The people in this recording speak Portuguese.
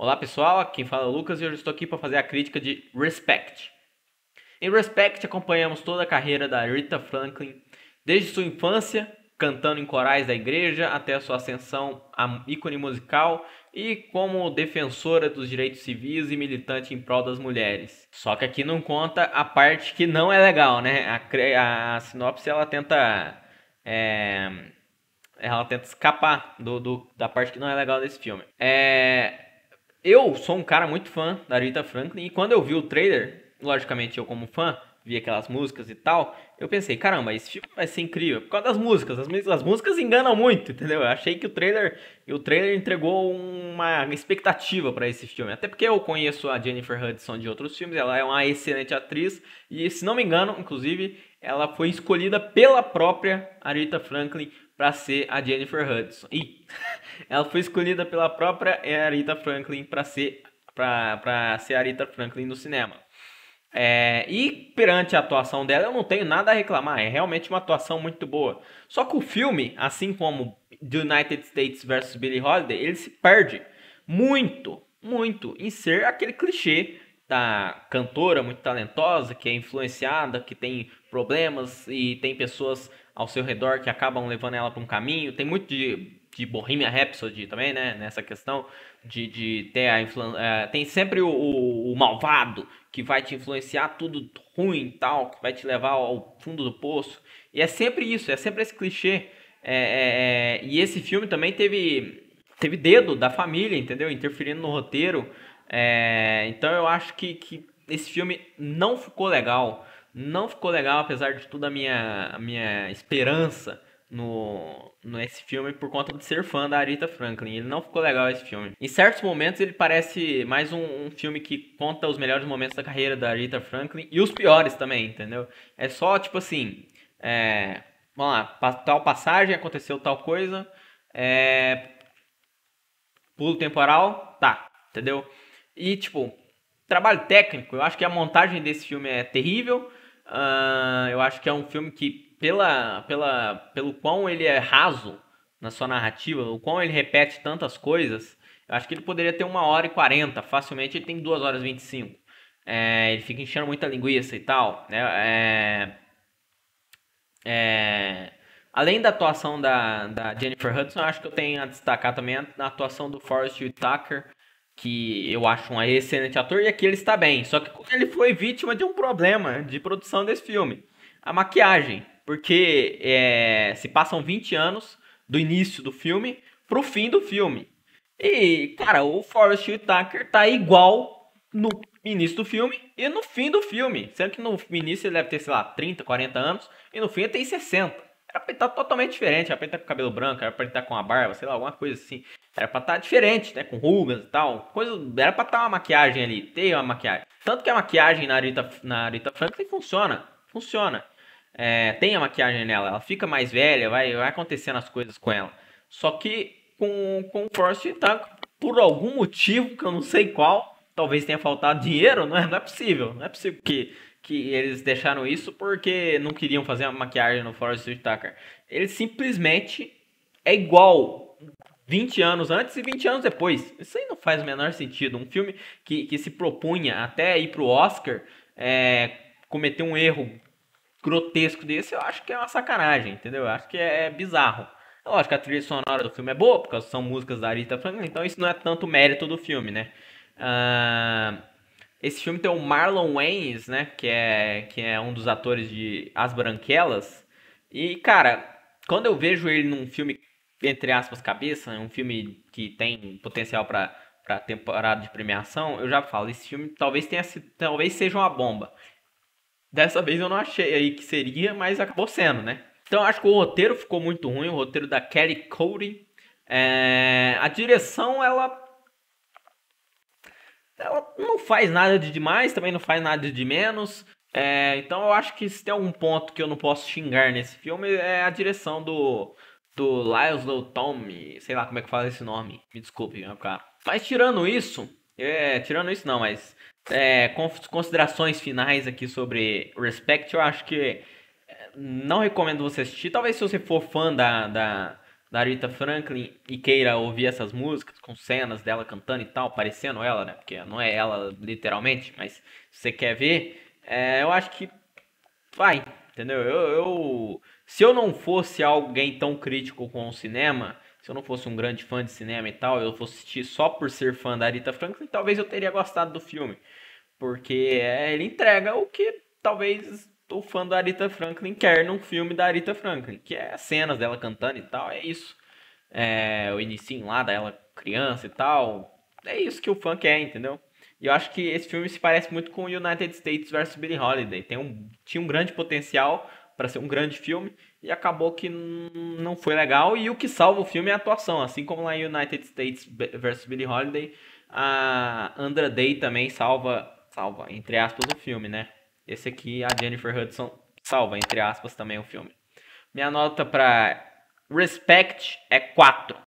Olá pessoal, aqui quem fala é o Lucas e hoje estou aqui para fazer a crítica de Respect. Em Respect acompanhamos toda a carreira da Rita Franklin, desde sua infância, cantando em corais da igreja, até sua ascensão a ícone musical e como defensora dos direitos civis e militante em prol das mulheres. Só que aqui não conta a parte que não é legal, né? A, a sinopse ela tenta é, ela tenta escapar do, do, da parte que não é legal desse filme. É, eu sou um cara muito fã da Rita Franklin e quando eu vi o trailer, logicamente eu como fã, vi aquelas músicas e tal, eu pensei, caramba, esse filme vai ser incrível por causa das músicas. As, as músicas enganam muito, entendeu? Eu achei que o trailer, o trailer entregou uma expectativa para esse filme. Até porque eu conheço a Jennifer Hudson de outros filmes, ela é uma excelente atriz e se não me engano, inclusive, ela foi escolhida pela própria Aretha Franklin para ser a Jennifer Hudson. E ela foi escolhida pela própria Arita Franklin para ser para ser Arita Franklin no cinema. É, e perante a atuação dela, eu não tenho nada a reclamar. É realmente uma atuação muito boa. Só que o filme, assim como The United States vs Billie Holiday, ele se perde muito, muito em ser aquele clichê da cantora muito talentosa que é influenciada, que tem problemas e tem pessoas ao seu redor que acabam levando ela para um caminho. Tem muito de, de Bohemian Rhapsody também, né? Nessa questão de, de ter a influência. É, tem sempre o, o, o, malvado que vai te influenciar tudo ruim e tal, que vai te levar ao fundo do poço. E é sempre isso, é sempre esse clichê. É, é, é, e esse filme também teve, teve dedo da família, entendeu? Interferindo no roteiro. É, então eu acho que, que esse filme não ficou legal. Não ficou legal, apesar de tudo, a minha, a minha esperança no, nesse filme por conta de ser fã da Arita Franklin. Ele não ficou legal esse filme. Em certos momentos ele parece mais um, um, filme que conta os melhores momentos da carreira da Arita Franklin e os piores também, entendeu? É só tipo assim, é, vamos lá, tal passagem aconteceu tal coisa, é, pulo temporal, tá, entendeu? E tipo, trabalho técnico. Eu acho que a montagem desse filme é terrível. Uh, eu acho que é um filme que, pela, pela, pelo quão ele é raso na sua narrativa, o quão ele repete tantas coisas, eu acho que ele poderia ter uma hora e quarenta, facilmente ele tem duas horas e vinte e cinco. É, ele fica enchendo muita linguiça e tal. Né? É, é, além da atuação da, da Jennifer Hudson, eu acho que eu tenho a destacar também a, a atuação do Forrest Whitaker que eu acho um excelente ator, e aqui ele está bem. Só que ele foi vítima de um problema de produção desse filme. A maquiagem. Porque é, se passam 20 anos do início do filme pro fim do filme. E, cara, o Forrest Whitaker tá igual no início do filme e no fim do filme. Sendo que no início ele deve ter, sei lá, 30, 40 anos, e no fim ele tem 60. Era pra ele estar tá totalmente diferente, era pra ele estar tá com cabelo branco, era pra ele estar tá com a barba, sei lá, alguma coisa assim. Era pra estar diferente, né? Com rugas e tal. Coisa, era pra estar uma maquiagem ali, ter uma maquiagem. Tanto que a maquiagem na Rita, na Rita Franklin funciona. Funciona. É, tem a maquiagem nela, ela fica mais velha, vai, vai acontecendo as coisas com ela. Só que com, com o Forrest Tank, por algum motivo que eu não sei qual, talvez tenha faltado dinheiro, não é, não é possível. Não é possível que, que eles deixaram isso porque não queriam fazer a maquiagem no Forest Whitaker. Ele simplesmente é igual 20 anos antes e 20 anos depois. Isso aí não faz o menor sentido. Um filme que, que se propunha até ir pro Oscar é, cometer um erro grotesco desse, eu acho que é uma sacanagem, entendeu? Eu acho que é, é bizarro. Lógico, a trilha sonora do filme é boa, porque são músicas da Arita Franklin, então isso não é tanto mérito do filme, né? Ah, esse filme tem o Marlon Wayans, né? Que é, que é um dos atores de As Branquelas. E, cara, quando eu vejo ele num filme, entre aspas, cabeça, um filme que tem potencial para para temporada de premiação, eu já falo, esse filme talvez tenha talvez seja uma bomba. Dessa vez eu não achei aí que seria, mas acabou sendo, né? Então acho que o roteiro ficou muito ruim, o roteiro da Kelly Cody. É... a direção ela ela não faz nada de demais, também não faz nada de menos. É, então eu acho que se tem algum ponto que eu não posso xingar nesse filme é a direção do, do Lyle Tommy, sei lá como é que fala esse nome, me desculpe, meu cara. Mas tirando isso, é, tirando isso não, mas é, considerações finais aqui sobre Respect, eu acho que é, não recomendo você assistir. Talvez se você for fã da, da da Rita Franklin e queira ouvir essas músicas com cenas dela cantando e tal, parecendo ela, né? Porque não é ela literalmente, mas se você quer ver, é, eu acho que vai, entendeu? Eu, eu, se eu não fosse alguém tão crítico com o cinema, se eu não fosse um grande fã de cinema e tal, eu fosse assistir só por ser fã da Rita Franklin, talvez eu teria gostado do filme, porque é, ele entrega o que talvez Tô fã da Arita Franklin quer num filme da Arita Franklin, que é cenas dela cantando e tal, é isso. É, o início lá dela criança e tal, é isso que o fã quer, entendeu? E eu acho que esse filme se parece muito com United States vs Billie Holiday. Tem um, tinha um grande potencial para ser um grande filme e acabou que não foi legal. E o que salva o filme é a atuação, assim como lá em United States vs Billie Holiday, a Andra Day também salva, salva entre aspas, o filme, né? Esse aqui, a Jennifer Hudson salva, entre aspas, também o filme. Minha nota para Respect é 4.